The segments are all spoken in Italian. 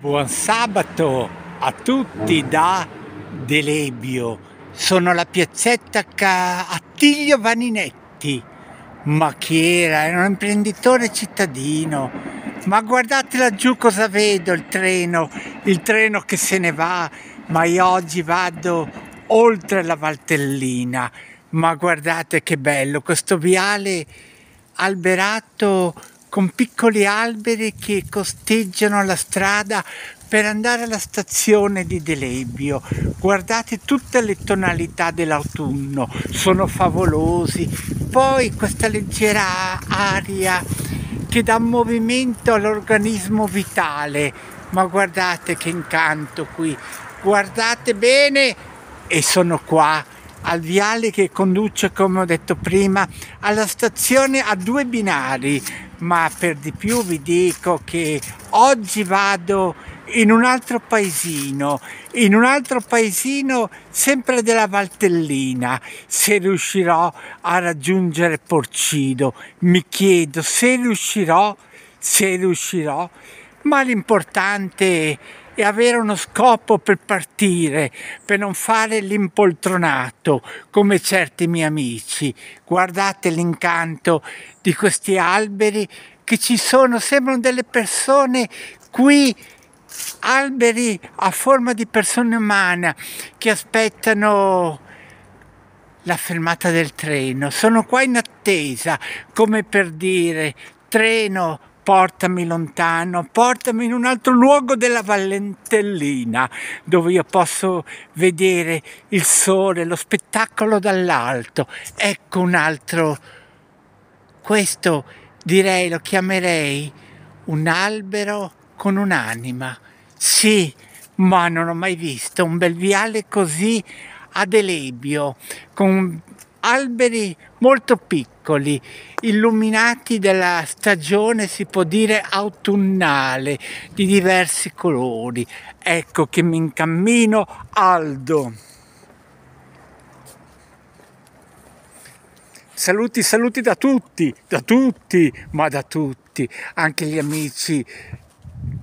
Buon sabato a tutti da Delebio. Sono la piazzetta Attilio Vaninetti, ma chi era? Era un imprenditore cittadino. Ma guardate laggiù cosa vedo, il treno, il treno che se ne va, ma io oggi vado oltre la Valtellina. Ma guardate che bello, questo viale alberato con piccoli alberi che costeggiano la strada per andare alla stazione di Delebio. Guardate tutte le tonalità dell'autunno, sono favolosi. Poi questa leggera aria che dà movimento all'organismo vitale. Ma guardate che incanto qui, guardate bene e sono qua al viale che conduce, come ho detto prima, alla stazione a due binari, ma per di più vi dico che oggi vado in un altro paesino, in un altro paesino sempre della Valtellina, se riuscirò a raggiungere Porcido, mi chiedo se riuscirò, se riuscirò, ma l'importante è e avere uno scopo per partire, per non fare l'impoltronato come certi miei amici. Guardate l'incanto di questi alberi che ci sono, sembrano delle persone qui alberi a forma di persone umane che aspettano la fermata del treno. Sono qua in attesa, come per dire, treno, portami lontano, portami in un altro luogo della Valentellina, dove io posso vedere il sole, lo spettacolo dall'alto. Ecco un altro, questo direi lo chiamerei un albero con un'anima. Sì, ma non ho mai visto un bel viale così ad Elebio, con alberi molto piccoli, illuminati dalla stagione, si può dire, autunnale, di diversi colori. Ecco che mi incammino Aldo. Saluti, saluti da tutti, da tutti, ma da tutti, anche gli amici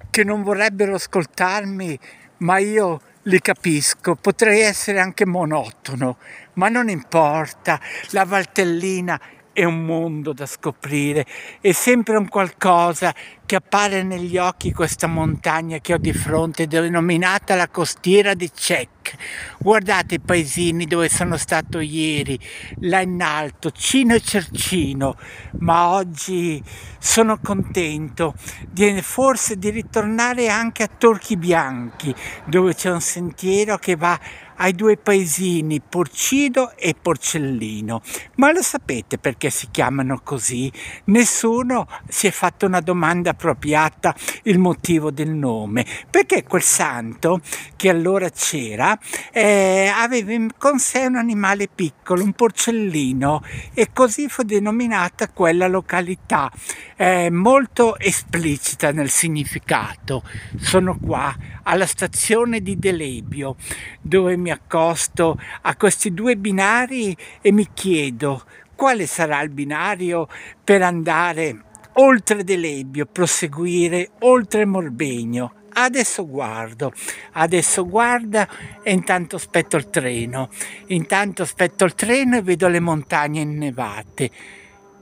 che non vorrebbero ascoltarmi, ma io li capisco, potrei essere anche monotono, ma non importa, la Valtellina è un mondo da scoprire, è sempre un qualcosa che appare negli occhi questa montagna che ho di fronte, denominata la costiera di Cech. Guardate i paesini dove sono stato ieri, là in alto, Cino e Cercino, ma oggi sono contento di, forse di ritornare anche a Torchi Bianchi, dove c'è un sentiero che va ai due paesini Porcido e Porcellino. Ma lo sapete perché si chiamano così? Nessuno si è fatto una domanda appropriata il motivo del nome, perché quel santo che allora c'era eh, aveva con sé un animale piccolo, un porcellino, e così fu denominata quella località, eh, molto esplicita nel significato. Sono qua alla stazione di Delebio, dove mi mi accosto a questi due binari e mi chiedo quale sarà il binario per andare oltre Delebbio, proseguire oltre Morbegno. Adesso guardo, adesso guarda e intanto aspetto il treno. Intanto aspetto il treno e vedo le montagne innevate.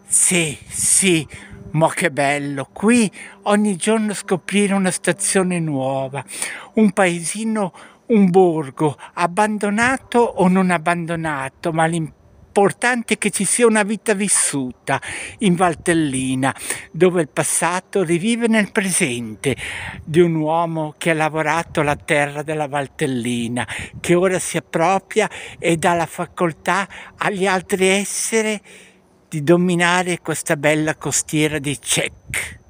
Sì, sì, ma che bello, qui ogni giorno scoprire una stazione nuova, un paesino un borgo abbandonato o non abbandonato, ma l'importante è che ci sia una vita vissuta in Valtellina, dove il passato rivive nel presente di un uomo che ha lavorato la terra della Valtellina, che ora si appropria e dà la facoltà agli altri esseri di dominare questa bella costiera di Cech.